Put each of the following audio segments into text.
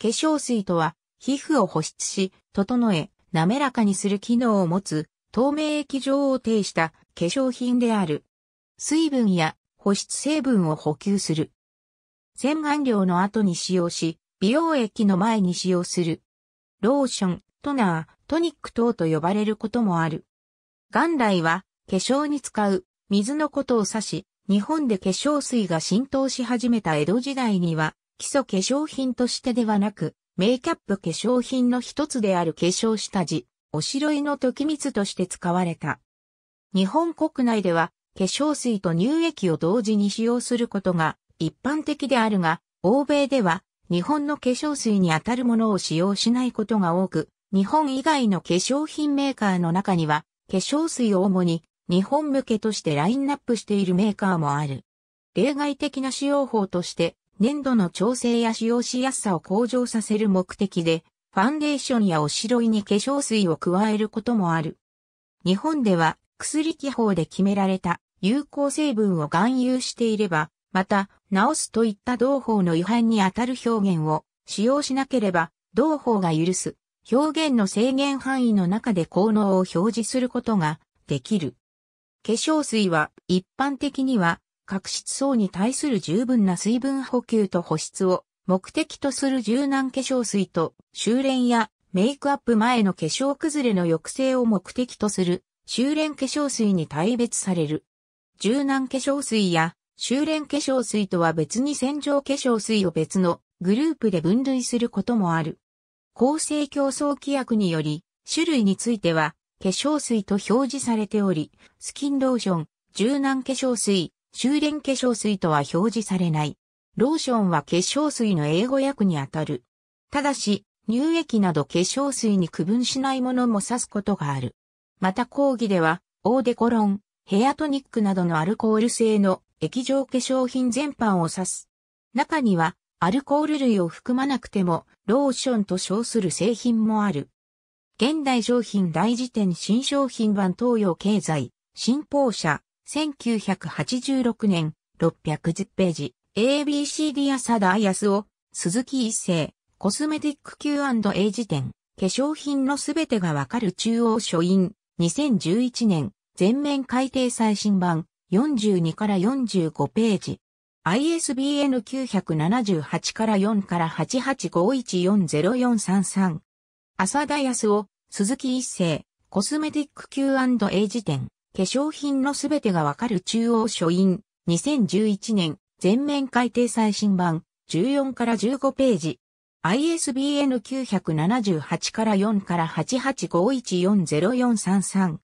化粧水とは、皮膚を保湿し、整え、滑らかにする機能を持つ、透明液状を呈した化粧品である。水分や保湿成分を補給する。洗顔料の後に使用し、美容液の前に使用する。ローション、トナー、トニック等と呼ばれることもある。元来は、化粧に使う水のことを指し、日本で化粧水が浸透し始めた江戸時代には、基礎化粧品としてではなく、メイキャップ化粧品の一つである化粧下地、おしろいの時蜜として使われた。日本国内では、化粧水と乳液を同時に使用することが一般的であるが、欧米では日本の化粧水にあたるものを使用しないことが多く、日本以外の化粧品メーカーの中には、化粧水を主に日本向けとしてラインナップしているメーカーもある。例外的な使用法として、粘土の調整や使用しやすさを向上させる目的で、ファンデーションやおしろいに化粧水を加えることもある。日本では薬規法で決められた有効成分を含有していれば、また、治すといった同法の違反にあたる表現を使用しなければ、同法が許す表現の制限範囲の中で効能を表示することができる。化粧水は一般的には角質層に対する十分な水分補給と保湿を目的とする柔軟化粧水と修練やメイクアップ前の化粧崩れの抑制を目的とする修練化粧水に大別される。柔軟化粧水や修練化粧水とは別に洗浄化粧水を別のグループで分類することもある。公正競争規約により、種類については、化粧水と表示されており、スキンローション、柔軟化粧水、修練化粧水とは表示されない。ローションは化粧水の英語訳にあたる。ただし、乳液など化粧水に区分しないものも指すことがある。また講義では、オーデコロン、ヘアトニックなどのアルコール性の液状化粧品全般を指す。中には、アルコール類を含まなくても、ローションと称する製品もある。現代商品大辞典新商品版東洋経済、新報社、1986年、610ページ、ABC d 朝田康夫、を、鈴木一世、コスメティック Q&A 辞典、化粧品のすべてがわかる中央書院、2011年、全面改訂最新版、42から45ページ。ISBN 978から4から8851404333。浅田康夫、鈴木一世、コスメティック Q&A 辞典、化粧品のすべてがわかる中央書院、2011年、全面改訂最新版、14から15ページ。ISBN 978から4から88514043。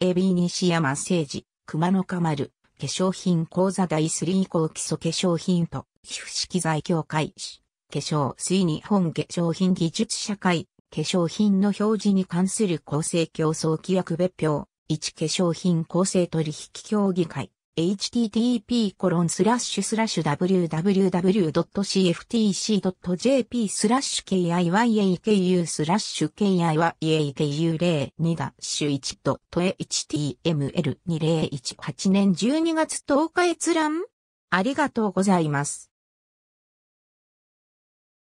エビニシアマッセージ、熊野カマル、化粧品講座第3項基礎化粧品と、皮膚式材協会史、化粧水日本化粧品技術社会、化粧品の表示に関する構成競争規約別表。一化粧品構成取引協議会 http://www.cftc.jp コロンススララッッシシュュスラッシュ kiyaiku スラッシュ kiyaiku02 ダッシュ1ドット html2018 年12月10日閲覧ありがとうございます。